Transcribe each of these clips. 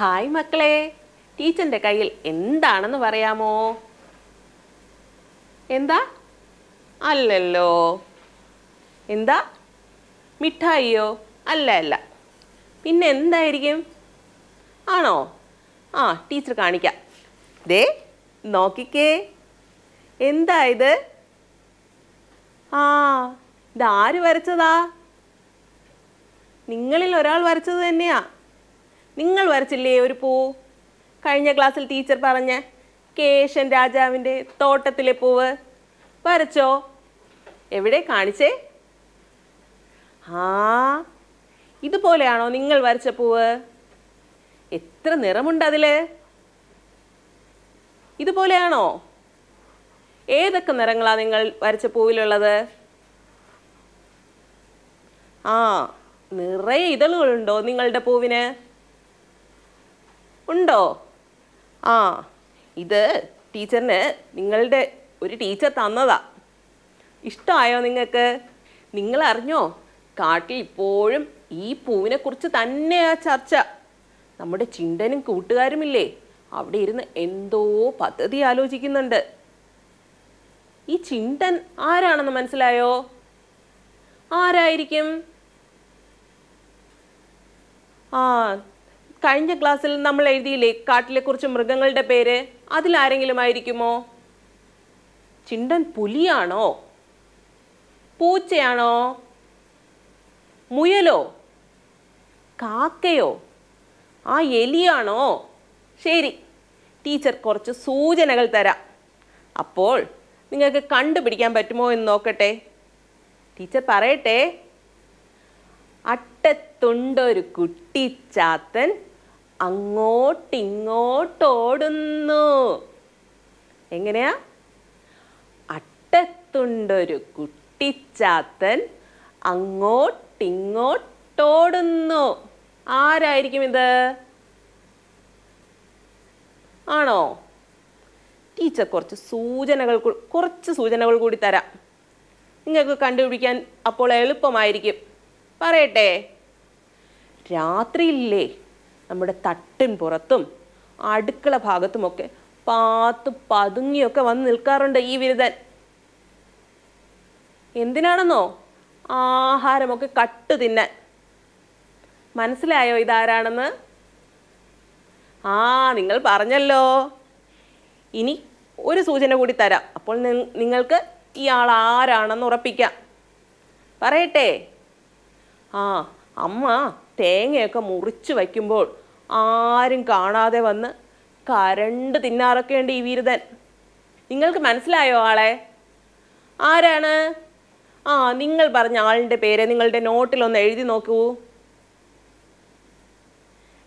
hi മക്കളെ ടീച്ചറിന്റെ കയ്യിൽ എന്താണെന്ന് പറയാമോ എന്താ അല്ലല്ലോ എന്താ മിഠായിയോ അല്ല അല്ല പിന്നെ എന്തായിരിക്കും ആണോ ആ ടീച്ചർ കാണിക്കാം ദേ നോക്കിക്കേ എന്താ ഇത് ആ ഇതാര് വരച്ചതാ നിങ്ങളിൽ ഒരാൾ വരച്ചത് തന്നെയാ നിങ്ങൾ വരച്ചില്ലേ ഒരു പൂ കഴിഞ്ഞ ക്ലാസ്സിൽ ടീച്ചർ പറഞ്ഞ കേശൻ രാജാവിൻ്റെ തോട്ടത്തിലെ പൂവ് വരച്ചോ എവിടെ കാണിച്ചേ ആ ഇതുപോലെയാണോ നിങ്ങൾ വരച്ച പൂവ് എത്ര നിറമുണ്ട് അതിൽ ഇതുപോലെയാണോ ഏതൊക്കെ നിറങ്ങളാണ് നിങ്ങൾ വരച്ച പൂവിലുള്ളത് ആ നിറയെ ഇതളുകളുണ്ടോ നിങ്ങളുടെ പൂവിന് ഉണ്ടോ ആ ഇത് ടീച്ചറിന് നിങ്ങളുടെ ഒരു ടീച്ചർ തന്നതാ ഇഷ്ടമായോ നിങ്ങൾക്ക് നിങ്ങൾ അറിഞ്ഞോ കാട്ടിൽ ഇപ്പോഴും ഈ പൂവിനെക്കുറിച്ച് തന്നെയാ ചർച്ച നമ്മുടെ ചിണ്ടനും കൂട്ടുകാരുമില്ലേ അവിടെ ഇരുന്ന് എന്തോ പദ്ധതി ആലോചിക്കുന്നുണ്ട് ഈ ചിണ്ടൻ ആരാണെന്ന് മനസ്സിലായോ ആരായിരിക്കും ആ കഴിഞ്ഞ ക്ലാസ്സിൽ നമ്മൾ എഴുതിയില്ലേ കാട്ടിലെ കുറച്ച് മൃഗങ്ങളുടെ പേര് അതിലാരെങ്കിലും ആയിരിക്കുമോ ചിണ്ടൻ പുലിയാണോ പൂച്ചയാണോ മുയലോ കാക്കയോ ആ എലിയാണോ ശരി ടീച്ചർ കുറച്ച് സൂചനകൾ തരാം അപ്പോൾ നിങ്ങൾക്ക് കണ്ടുപിടിക്കാൻ പറ്റുമോ എന്ന് നോക്കട്ടെ ടീച്ചർ പറയട്ടെ അട്ടത്തുണ്ടൊരു കുട്ടിച്ചാത്തൻ അങ്ങോട്ടിങ്ങോട്ടോടുന്നു എങ്ങനെയാ അട്ടത്തുണ്ടൊരു കുട്ടിച്ചാത്തൻ അങ്ങോട്ടിങ്ങോട്ടോടുന്നു ആരായിരിക്കും ഇത് ആണോ ടീച്ചർ കുറച്ച് സൂചനകൾ കുറച്ച് സൂചനകൾ കൂടി തരാം നിങ്ങൾക്ക് കണ്ടുപിടിക്കാൻ അപ്പോൾ എളുപ്പമായിരിക്കും പറയട്ടെ രാത്രിയില്ലേ നമ്മുടെ തട്ടിൻ പുറത്തും അടുക്കള ഭാഗത്തുമൊക്കെ പാത്തു പതുങ്ങിയൊക്കെ വന്ന് നിൽക്കാറുണ്ട് ഈ വിരുദ്ധൻ എന്തിനാണെന്നോ ആഹാരമൊക്കെ കട്ട് തിന്നാൻ മനസ്സിലായോ ഇതാരാണെന്ന് ആ നിങ്ങൾ പറഞ്ഞല്ലോ ഇനി ഒരു സൂചന കൂടി തരാം അപ്പോൾ നിങ്ങൾക്ക് ഇയാൾ ആരാണെന്ന് ഉറപ്പിക്കാം പറയട്ടെ ആ അമ്മ തേങ്ങയൊക്കെ മുറിച്ച് വയ്ക്കുമ്പോൾ ആരും കാണാതെ വന്ന് കരണ്ട് തിന്നാറൊക്കെയുണ്ട് ഈ വിരുദൻ നിങ്ങൾക്ക് മനസ്സിലായോ ആളെ ആരാണ് ആ നിങ്ങൾ പറഞ്ഞ ആളിൻ്റെ പേര് നിങ്ങളുടെ നോട്ടിലൊന്ന് എഴുതി നോക്കൂ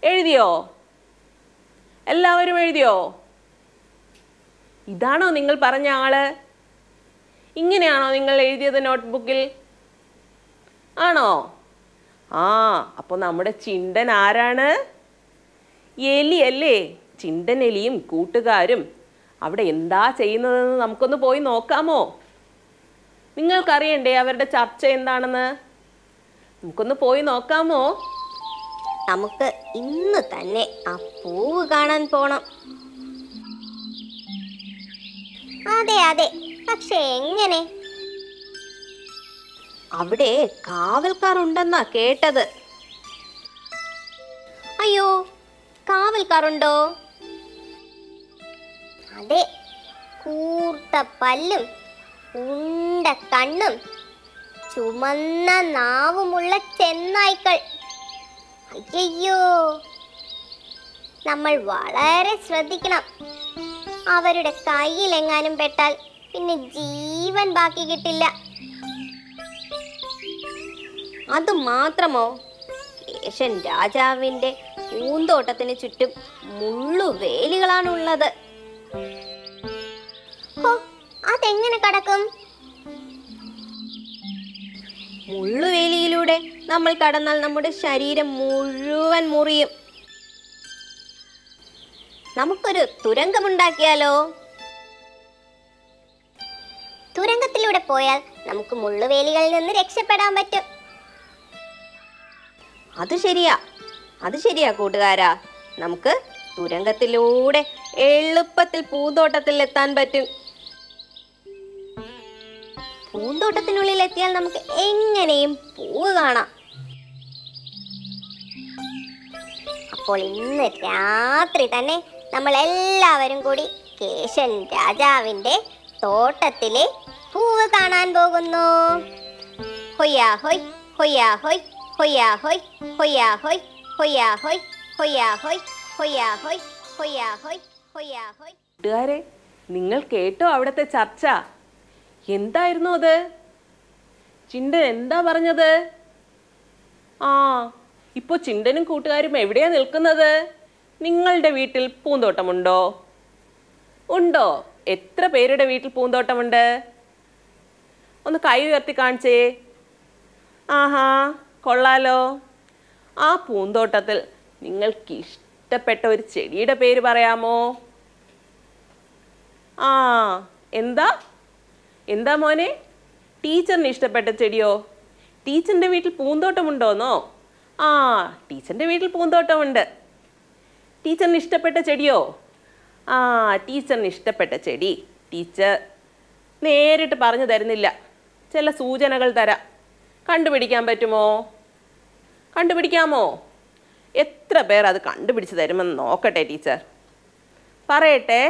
എഴുതിയോ എല്ലാവരും എഴുതിയോ ഇതാണോ നിങ്ങൾ പറഞ്ഞ ആള് ഇങ്ങനെയാണോ നിങ്ങൾ എഴുതിയത് നോട്ട്ബുക്കിൽ ആണോ ആ അപ്പൊ നമ്മുടെ ചിണ്ടൻ ആരാണ് അല്ലേ ചിണ്ടൻ എലിയും കൂട്ടുകാരും അവിടെ എന്താ ചെയ്യുന്നതെന്ന് നമുക്കൊന്ന് പോയി നോക്കാമോ നിങ്ങൾക്കറിയണ്ടേ അവരുടെ ചർച്ച എന്താണെന്ന് നമുക്കൊന്ന് പോയി നോക്കാമോ നമുക്ക് ഇന്ന് തന്നെ ആ പൂവ് കാണാൻ പോണം അതെ അതെ പക്ഷെ എങ്ങനെ അവിടെ കാവൽക്കാർ ഉണ്ടെന്നാ കേട്ടത് അയ്യോ കാവൽക്കാരുണ്ടോ അതെ കൂർത്ത പല്ലും ഉണ്ട കണ്ണും ചുമന്ന നാവുമുള്ള ചെന്നായ്ക്കൾ അയ്യോ നമ്മൾ വളരെ ശ്രദ്ധിക്കണം അവരുടെ കയ്യിലെങ്ങാനും പെട്ടാൽ പിന്നെ ജീവൻ ബാക്കി കിട്ടില്ല അത് മാത്രമോ കേശൻ രാജാവിൻ്റെ പൂന്തോട്ടത്തിന് ചുറ്റും മുള്ളുവേലികളാണുള്ളത് അതെങ്ങനെ കടക്കും മുള്ളുവേലിയിലൂടെ നമ്മൾ കടന്നാൽ നമ്മുടെ ശരീരം മുഴുവൻ മുറിയും നമുക്കൊരു തുരങ്കമുണ്ടാക്കിയാലോ തുരങ്കത്തിലൂടെ പോയാൽ നമുക്ക് മുള്ളുവേലികളിൽ നിന്ന് രക്ഷപ്പെടാൻ പറ്റും അത് ശരിയാ അത് ശരിയാ കൂട്ടുകാരാ നമുക്ക് തുരങ്കത്തിലൂടെ എളുപ്പത്തിൽ പൂന്തോട്ടത്തിൽ എത്താൻ പറ്റും പൂന്തോട്ടത്തിനുള്ളിൽ എത്തിയാൽ നമുക്ക് എങ്ങനെയും പൂവ് കാണാം അപ്പോൾ ഇന്ന് രാത്രി തന്നെ നമ്മൾ എല്ലാവരും കൂടി കേശൻ രാജാവിൻ്റെ തോട്ടത്തിലെ പൂവ് കാണാൻ പോകുന്നു ഹൊയ്യാ ഹൊയ് ഹൊയ്യാ ഹൊയ് Hoi ahoy, hoi ahoy, hoi ahoy, hoi ahoy, hoi ahoy, hoi hoi കൂട്ടുകാരെ നിങ്ങൾ കേട്ടോ അവിടുത്തെ ചർച്ച എന്തായിരുന്നു അത് ചിണ്ടൻ എന്താ പറഞ്ഞത് ആ ഇപ്പോൾ ചിണ്ടനും കൂട്ടുകാരും എവിടെയാ നിൽക്കുന്നത് നിങ്ങളുടെ വീട്ടിൽ പൂന്തോട്ടമുണ്ടോ ഉണ്ടോ എത്ര പേരുടെ വീട്ടിൽ പൂന്തോട്ടമുണ്ട് ഒന്ന് കൈ ഉയർത്തി കാണിച്ചേ ആഹാ കൊള്ളാലോ ആ പൂന്തോട്ടത്തിൽ നിങ്ങൾക്ക് ഇഷ്ടപ്പെട്ട ഒരു ചെടിയുടെ പേര് പറയാമോ ആ എന്താ എന്താ മോനെ ടീച്ചറിന് ഇഷ്ടപ്പെട്ട ചെടിയോ ടീച്ചറിൻ്റെ വീട്ടിൽ പൂന്തോട്ടമുണ്ടോന്നോ ആ ടീച്ചറിൻ്റെ വീട്ടിൽ പൂന്തോട്ടമുണ്ട് ടീച്ചറിന് ഇഷ്ടപ്പെട്ട ചെടിയോ ആ ടീച്ചറിന് ഇഷ്ടപ്പെട്ട ചെടി ടീച്ചർ നേരിട്ട് പറഞ്ഞു തരുന്നില്ല ചില സൂചനകൾ തരാം കണ്ടുപിടിക്കാൻ പറ്റുമോ കണ്ടുപിടിക്കാമോ എത്ര പേർ അത് കണ്ടുപിടിച്ച് തരുമെന്ന് നോക്കട്ടെ ടീച്ചർ പറയട്ടെ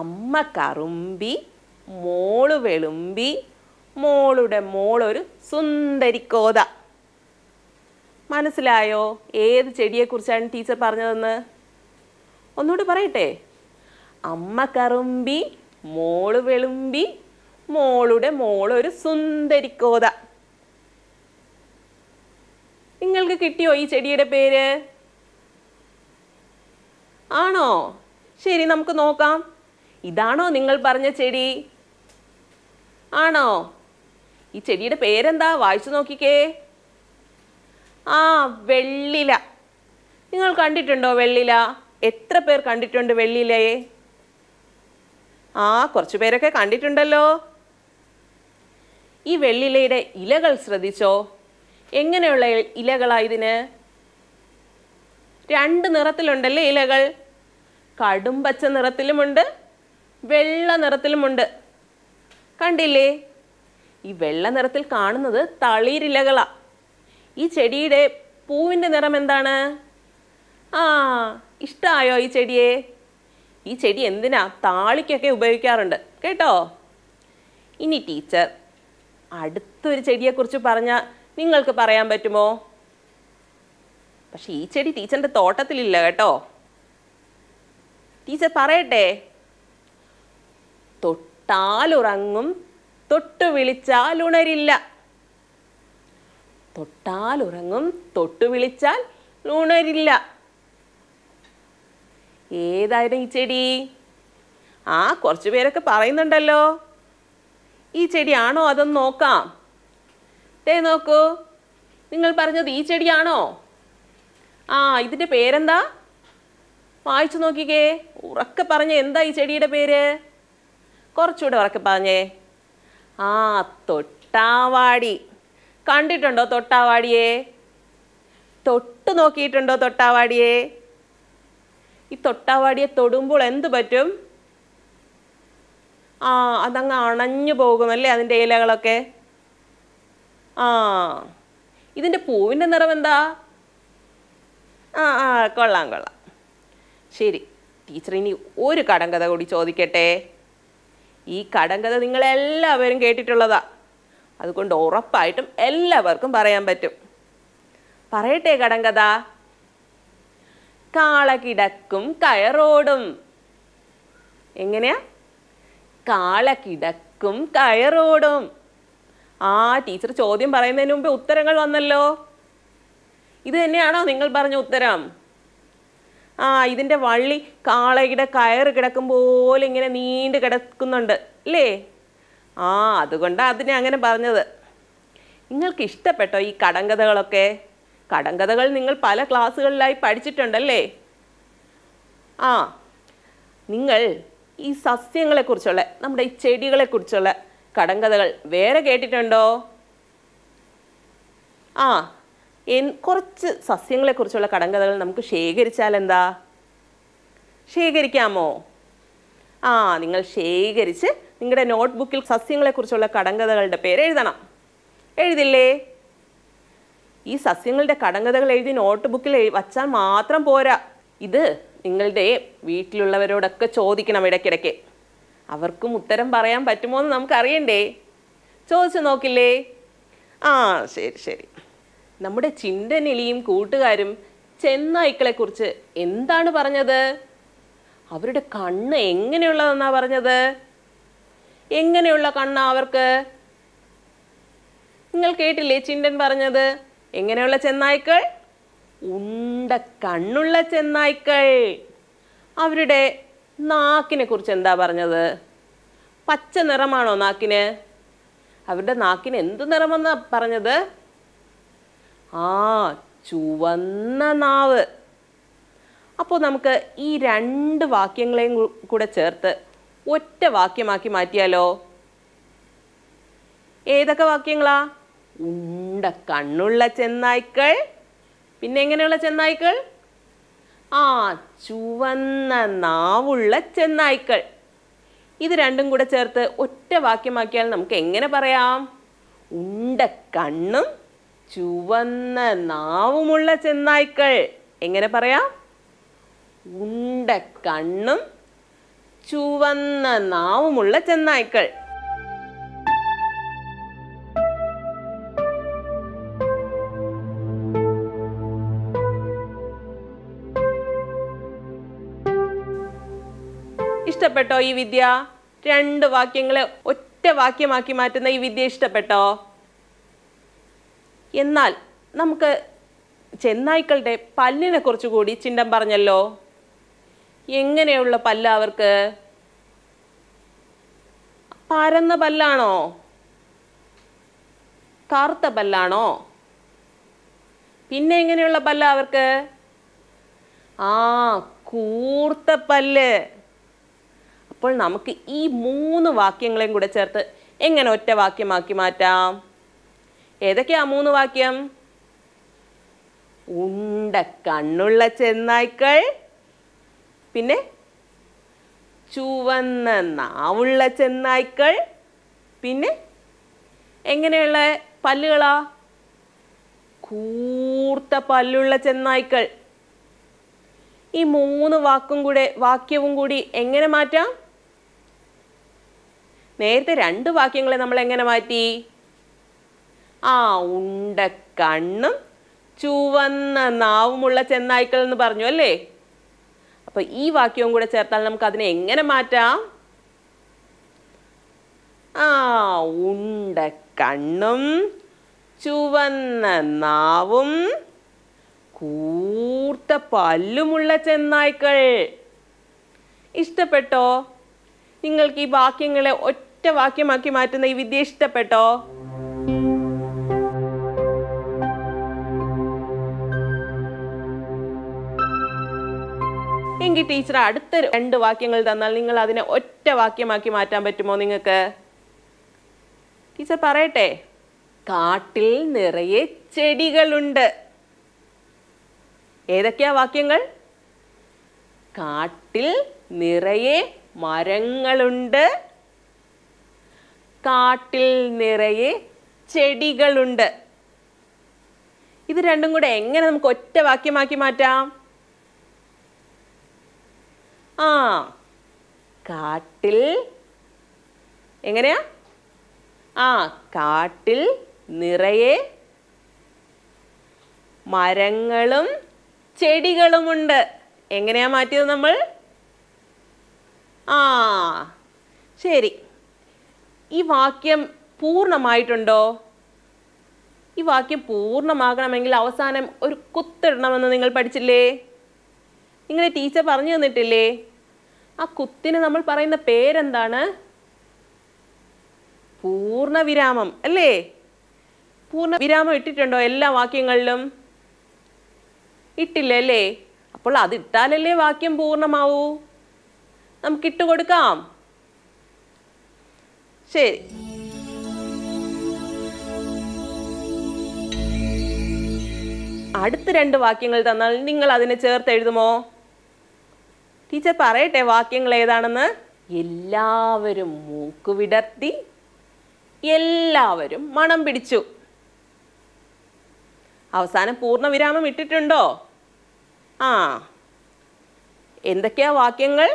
അമ്മ കറുമ്പി മോള് വെളുമ്പി മോളുടെ മോളൊരു സുന്ദരിക്കോത മനസ്സിലായോ ഏത് ചെടിയെക്കുറിച്ചാണ് ടീച്ചർ പറഞ്ഞതെന്ന് ഒന്നുകൂടി പറയട്ടെ അമ്മ കറുമ്പി മോള് വെളുമ്പി മോളുടെ മോൾ ഒരു സുന്ദരിക്കോത നിങ്ങൾക്ക് കിട്ടിയോ ഈ ചെടിയുടെ പേര് ആണോ ശരി നമുക്ക് നോക്കാം ഇതാണോ നിങ്ങൾ പറഞ്ഞ ചെടി ആണോ ഈ ചെടിയുടെ പേരെന്താ വായിച്ചു നോക്കിക്കേ ആ വെള്ളില നിങ്ങൾ കണ്ടിട്ടുണ്ടോ വെള്ളില എത്ര പേർ കണ്ടിട്ടുണ്ട് വെള്ളിലയെ ആ കുറച്ച് പേരൊക്കെ കണ്ടിട്ടുണ്ടല്ലോ ഈ വെള്ളിലയുടെ ഇലകൾ ശ്രദ്ധിച്ചോ എങ്ങനെയുള്ള ഇലകളായതിന് രണ്ട് നിറത്തിലുണ്ടല്ലേ ഇലകൾ കടും പച്ച നിറത്തിലുമുണ്ട് വെള്ള നിറത്തിലുമുണ്ട് കണ്ടില്ലേ ഈ വെള്ള നിറത്തിൽ കാണുന്നത് തളിരിലകളാ ഈ ചെടിയുടെ പൂവിൻ്റെ നിറം എന്താണ് ആ ഇഷ്ടമായോ ഈ ചെടിയെ ഈ ചെടി എന്തിനാ താളിക്കൊക്കെ ഉപയോഗിക്കാറുണ്ട് കേട്ടോ ഇനി ടീച്ചർ അടുത്തൊരു ചെടിയെക്കുറിച്ച് പറഞ്ഞാൽ നിങ്ങൾക്ക് പറയാൻ പറ്റുമോ പക്ഷെ ഈ ചെടി ടീച്ചറിൻ്റെ തോട്ടത്തിലില്ല കേട്ടോ ടീച്ചർ പറയട്ടെ തൊട്ടാലുറങ്ങും തൊട്ടു വിളിച്ചാൽ ഉണരില്ല തൊട്ടാൽ ഉറങ്ങും തൊട്ടു വിളിച്ചാൽ ഉണരില്ല ഏതായിരുന്നു ഈ ചെടി ആ കുറച്ചു പേരൊക്കെ പറയുന്നുണ്ടല്ലോ ഈ ചെടിയാണോ അതെന്ന് നോക്കാം ദേ നോക്കൂ നിങ്ങൾ പറഞ്ഞത് ഈ ചെടിയാണോ ആ ഇതിൻ്റെ പേരെന്താ വായിച്ചു നോക്കിക്കേ ഉറക്കെ പറഞ്ഞേ എന്താ ഈ ചെടിയുടെ പേര് കുറച്ചുകൂടെ ഉറക്കെ പറഞ്ഞേ ആ തൊട്ടാവാടി കണ്ടിട്ടുണ്ടോ തൊട്ടാവാടിയെ തൊട്ട് നോക്കിയിട്ടുണ്ടോ തൊട്ടാവാടിയെ ഈ തൊട്ടാവാടിയെ തൊടുമ്പോൾ എന്ത് പറ്റും ആ അതങ്ങ് അണഞ്ഞു പോകുന്നല്ലേ അതിൻ്റെ ഇലകളൊക്കെ ആ ഇതിൻ്റെ പൂവിൻ്റെ നിറം എന്താ ആ ആ കൊള്ളാം കൊള്ളാം ശരി ടീച്ചർ ഇനി ഒരു കടങ്കഥ കൂടി ചോദിക്കട്ടെ ഈ കടങ്കഥ നിങ്ങളെല്ലാവരും കേട്ടിട്ടുള്ളതാ അതുകൊണ്ട് ഉറപ്പായിട്ടും എല്ലാവർക്കും പറയാൻ പറ്റും പറയട്ടെ കടങ്കഥ കാള കിടക്കും കയറോടും എങ്ങനെയാ കാള കിടക്കും കയറോടും ആ ടീച്ചർ ചോദ്യം പറയുന്നതിന് മുമ്പേ ഉത്തരങ്ങൾ വന്നല്ലോ ഇത് തന്നെയാണോ നിങ്ങൾ പറഞ്ഞ ഉത്തരം ആ ഇതിൻ്റെ വള്ളി കാളയുടെ കയറ് കിടക്കും പോലെ ഇങ്ങനെ നീണ്ടു കിടക്കുന്നുണ്ട് അല്ലേ ആ അതുകൊണ്ടാണ് അതിനെ അങ്ങനെ പറഞ്ഞത് നിങ്ങൾക്ക് ഇഷ്ടപ്പെട്ടോ ഈ കടങ്കഥകളൊക്കെ കടങ്കഥകൾ നിങ്ങൾ പല ക്ലാസ്സുകളിലായി പഠിച്ചിട്ടുണ്ടല്ലേ ആ നിങ്ങൾ ഈ സസ്യങ്ങളെക്കുറിച്ചുള്ള നമ്മുടെ ഈ ചെടികളെക്കുറിച്ചുള്ള കടങ്കഥകൾ വേറെ കേട്ടിട്ടുണ്ടോ ആ എൻ കുറച്ച് സസ്യങ്ങളെക്കുറിച്ചുള്ള കടങ്കഥകൾ നമുക്ക് ശേഖരിച്ചാൽ എന്താ ശേഖരിക്കാമോ ആ നിങ്ങൾ ശേഖരിച്ച് നിങ്ങളുടെ നോട്ട്ബുക്കിൽ സസ്യങ്ങളെക്കുറിച്ചുള്ള കടങ്കഥകളുടെ പേര് എഴുതണം എഴുതില്ലേ ഈ സസ്യങ്ങളുടെ കടങ്കഥകൾ എഴുതി നോട്ട്ബുക്കിൽ വച്ചാൽ മാത്രം പോരാ ഇത് നിങ്ങളുടെ വീട്ടിലുള്ളവരോടൊക്കെ ചോദിക്കണം ഇടയ്ക്കിടയ്ക്ക് അവർക്കും ഉത്തരം പറയാൻ പറ്റുമോ എന്ന് നമുക്കറിയണ്ടേ ചോദിച്ചു നോക്കില്ലേ ആ ശരി ശരി നമ്മുടെ ചിന്തനെലിയും കൂട്ടുകാരും ചെന്നായ്ക്കളെക്കുറിച്ച് എന്താണ് പറഞ്ഞത് അവരുടെ കണ്ണ് എങ്ങനെയുള്ളതെന്നാ പറഞ്ഞത് എങ്ങനെയുള്ള കണ്ണാ അവർക്ക് നിങ്ങൾ കേട്ടില്ലേ ചിണ്ടൻ പറഞ്ഞത് എങ്ങനെയുള്ള ചെന്നായ്ക്കൾ ഉണ്ട കണ്ണുള്ള ചെന്നായ്ക്കൾ അവരുടെ നാക്കിനെ കുറിച്ച് എന്താ പറഞ്ഞത് പച്ച നിറമാണോ നാക്കിന് അവരുടെ നാക്കിന് എന്ത് നിറമെന്നാ പറഞ്ഞത് ആ ചുവന്ന നാവ് അപ്പോൾ നമുക്ക് ഈ രണ്ട് വാക്യങ്ങളെയും കൂടെ ചേർത്ത് ഒറ്റ വാക്യമാക്കി മാറ്റിയാലോ ഏതൊക്കെ വാക്യങ്ങളാ ഉണ്ട കണ്ണുള്ള ചെന്നായ്ക്കൾ പിന്നെ എങ്ങനെയുള്ള ചെന്നായ്ക്കൾ ആ ചുവന്ന നാവുള്ള ചെന്നായ്ക്കൾ ഇത് രണ്ടും കൂടെ ചേർത്ത് ഒറ്റ വാക്യമാക്കിയാൽ നമുക്ക് എങ്ങനെ പറയാം ഉണ്ട കണ്ണും ചുവന്ന നാവുമുള്ള ചെന്നായ്ക്കൾ എങ്ങനെ പറയാം ഉണ്ട കണ്ണും ചുവന്ന നാവുമുള്ള ചെന്നായ്ക്കൾ ഇഷ്ടപ്പെട്ടോ ഈ വിദ്യ രണ്ട് വാക്യങ്ങളെ ഒറ്റ വാക്യമാക്കി മാറ്റുന്ന ഈ വിദ്യ ഇഷ്ടപ്പെട്ടോ എന്നാൽ നമുക്ക് ചെന്നായ്ക്കളുടെ പല്ലിനെ കുറിച്ച് കൂടി ചിന്തം പറഞ്ഞല്ലോ എങ്ങനെയുള്ള പല്ല് അവർക്ക് പരന്ന പല്ലാണോ കറുത്ത പല്ലാണോ പിന്നെ എങ്ങനെയുള്ള പല്ല് അവർക്ക് ആ കൂർത്ത പല്ല് അപ്പോൾ നമുക്ക് ഈ മൂന്ന് വാക്യങ്ങളെയും കൂടെ ചേർത്ത് എങ്ങനെ ഒറ്റ വാക്യമാക്കി മാറ്റാം ഏതൊക്കെയാ മൂന്ന് വാക്യം ഉണ്ട കണ്ണുള്ള ചെന്നായ്ക്കൾ പിന്നെ ചുവന്ന നാവുള്ള ചെന്നായ്ക്കൾ പിന്നെ എങ്ങനെയുള്ള പല്ലുകളാ കൂർത്ത പല്ലുള്ള ചെന്നായ്ക്കൾ ഈ മൂന്ന് വാക്കും കൂടെ വാക്യവും കൂടി എങ്ങനെ മാറ്റാം നേരത്തെ രണ്ട് വാക്യങ്ങളെ നമ്മൾ എങ്ങനെ മാറ്റി ആ ഉണ്ട കണ്ണും ചുവന്ന നാവുമുള്ള ചെന്നായ്ക്കൾ എന്ന് പറഞ്ഞു അല്ലേ അപ്പോൾ ഈ വാക്യവും കൂടെ ചേർത്താൽ നമുക്ക് അതിനെ എങ്ങനെ മാറ്റാം ആ ഉണ്ട കണ്ണും ചുവന്ന നാവും കൂർത്ത പല്ലുമുള്ള ചെന്നായ്ക്കൾ ഇഷ്ടപ്പെട്ടോ നിങ്ങൾക്ക് ഈ വാക്യങ്ങളെ ഒറ്റ ഒറ്റ വാക്യമാക്കി മാറ്റുന്ന ഈ വിദ്യ ഇഷ്ടപ്പെട്ടോ എങ്കിൽ ടീച്ചർ അടുത്ത രണ്ട് വാക്യങ്ങൾ തന്നാൽ നിങ്ങൾ അതിനെ ഒറ്റ വാക്യമാക്കി മാറ്റാൻ പറ്റുമോ നിങ്ങൾക്ക് ടീച്ചർ പറയട്ടെ കാട്ടിൽ നിറയെ ചെടികളുണ്ട് ഏതൊക്കെയാ വാക്യങ്ങൾ കാട്ടിൽ നിറയെ മരങ്ങളുണ്ട് കാട്ടിൽ നിറയെ ചെടികളുണ്ട് ഇത് രണ്ടും കൂടെ എങ്ങനെ നമുക്ക് ഒറ്റ വാക്യമാക്കി മാറ്റാം ആ കാട്ടിൽ എങ്ങനെയാ ആ കാട്ടിൽ നിറയെ മരങ്ങളും ചെടികളുമുണ്ട് എങ്ങനെയാ മാറ്റിയത് നമ്മൾ ആ ശരി ഈ വാക്യം പൂർണ്ണമായിട്ടുണ്ടോ ഈ വാക്യം പൂർണ്ണമാകണമെങ്കിൽ അവസാനം ഒരു കുത്തിടണമെന്ന് നിങ്ങൾ പഠിച്ചില്ലേ നിങ്ങളെ ടീച്ചർ പറഞ്ഞു തന്നിട്ടില്ലേ ആ കുത്തിന് നമ്മൾ പറയുന്ന പേരെന്താണ് പൂർണ്ണവിരാമം അല്ലേ പൂർണ്ണ വിരാമം ഇട്ടിട്ടുണ്ടോ എല്ലാ വാക്യങ്ങളിലും ഇട്ടില്ല അല്ലേ അപ്പോൾ അതിട്ടാലല്ലേ വാക്യം പൂർണ്ണമാവൂ നമുക്കിട്ട് കൊടുക്കാം ശരി അടുത്ത രണ്ട് വാക്യങ്ങൾ തന്നാൽ നിങ്ങൾ അതിനെ ചേർത്ത് എഴുതുമോ ടീച്ചർ പറയട്ടെ വാക്യങ്ങൾ ഏതാണെന്ന് എല്ലാവരും മൂക്ക് വിടർത്തി എല്ലാവരും മണം പിടിച്ചു അവസാനം പൂർണ്ണവിരാമം ഇട്ടിട്ടുണ്ടോ ആ എന്തൊക്കെയാ വാക്യങ്ങൾ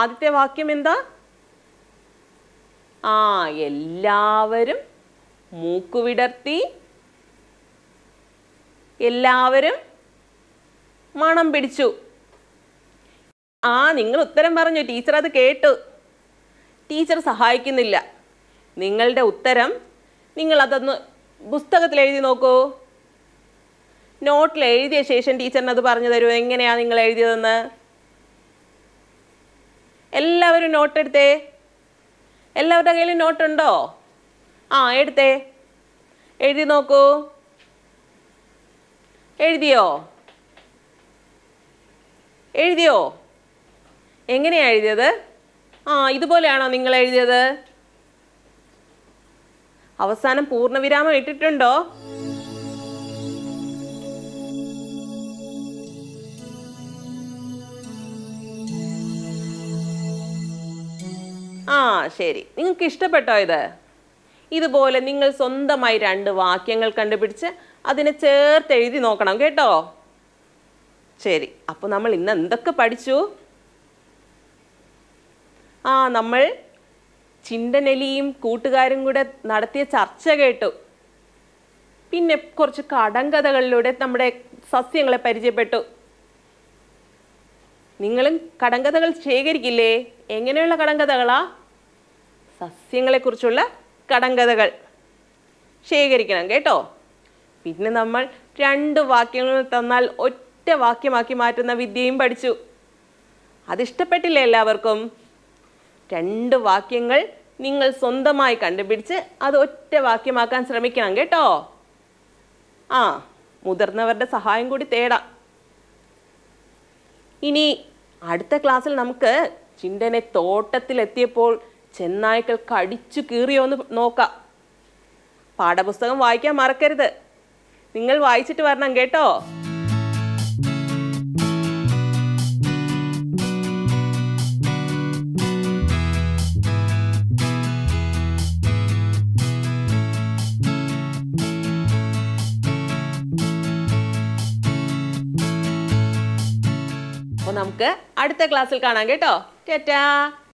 ആദ്യത്തെ വാക്യം എന്താ ആ എല്ലാവരും മൂക്കുവിടർത്തി എല്ലാവരും മണം പിടിച്ചു ആ നിങ്ങൾ ഉത്തരം പറഞ്ഞു ടീച്ചർ അത് കേട്ടു ടീച്ചർ സഹായിക്കുന്നില്ല നിങ്ങളുടെ ഉത്തരം നിങ്ങൾ അതൊന്ന് പുസ്തകത്തിൽ എഴുതി നോക്കൂ നോട്ടിൽ എഴുതിയ ശേഷം ടീച്ചറിന് അത് പറഞ്ഞു തരൂ എങ്ങനെയാണ് നിങ്ങൾ എഴുതിയതെന്ന് എല്ലാവരും നോട്ടെടുത്തേ എല്ലാവരുടെ കയ്യിൽ നോട്ടുണ്ടോ ആ എടുത്തേ എഴുതി നോക്കൂ എഴുതിയോ എഴുതിയോ എങ്ങനെയാണ് എഴുതിയത് ആ ഇതുപോലെയാണോ നിങ്ങൾ എഴുതിയത് അവസാനം പൂർണ്ണവിരാമം ഇട്ടിട്ടുണ്ടോ ആ ശരി നിങ്ങൾക്ക് ഇഷ്ടപ്പെട്ടോ ഇത് ഇതുപോലെ നിങ്ങൾ സ്വന്തമായി രണ്ട് വാക്യങ്ങൾ കണ്ടുപിടിച്ച് അതിനെ ചേർത്ത് എഴുതി നോക്കണം കേട്ടോ ശരി അപ്പോൾ നമ്മൾ ഇന്ന് എന്തൊക്കെ പഠിച്ചു ആ നമ്മൾ ചിണ്ടനലിയും കൂട്ടുകാരും കൂടെ നടത്തിയ ചർച്ച കേട്ടു പിന്നെ കുറച്ച് കടങ്കഥകളിലൂടെ നമ്മുടെ സസ്യങ്ങളെ പരിചയപ്പെട്ടു നിങ്ങളും കടങ്കഥകൾ ശേഖരിക്കില്ലേ എങ്ങനെയുള്ള കടങ്കഥകളാ സസ്യങ്ങളെക്കുറിച്ചുള്ള കടങ്കഥകൾ ശേഖരിക്കണം കേട്ടോ പിന്നെ നമ്മൾ രണ്ട് വാക്യങ്ങൾ തന്നാൽ ഒറ്റ വാക്യമാക്കി മാറ്റുന്ന വിദ്യയും പഠിച്ചു അതിഷ്ടപ്പെട്ടില്ല എല്ലാവർക്കും രണ്ട് വാക്യങ്ങൾ നിങ്ങൾ സ്വന്തമായി കണ്ടുപിടിച്ച് അത് ഒറ്റ വാക്യമാക്കാൻ ശ്രമിക്കണം കേട്ടോ ആ മുതിർന്നവരുടെ സഹായം കൂടി തേടാം ഇനി അടുത്ത ക്ലാസ്സിൽ നമുക്ക് ചിന്തനെ തോട്ടത്തിലെത്തിയപ്പോൾ ചെന്നായ്ക്കൾ കടിച്ചു കീറിയോ എന്ന് നോക്കാം പാഠപുസ്തകം വായിക്കാൻ മറക്കരുത് നിങ്ങൾ വായിച്ചിട്ട് വരണം കേട്ടോ അപ്പോൾ നമുക്ക് അടുത്ത ക്ലാസ്സിൽ കാണാം കേട്ടോ ചേറ്റാ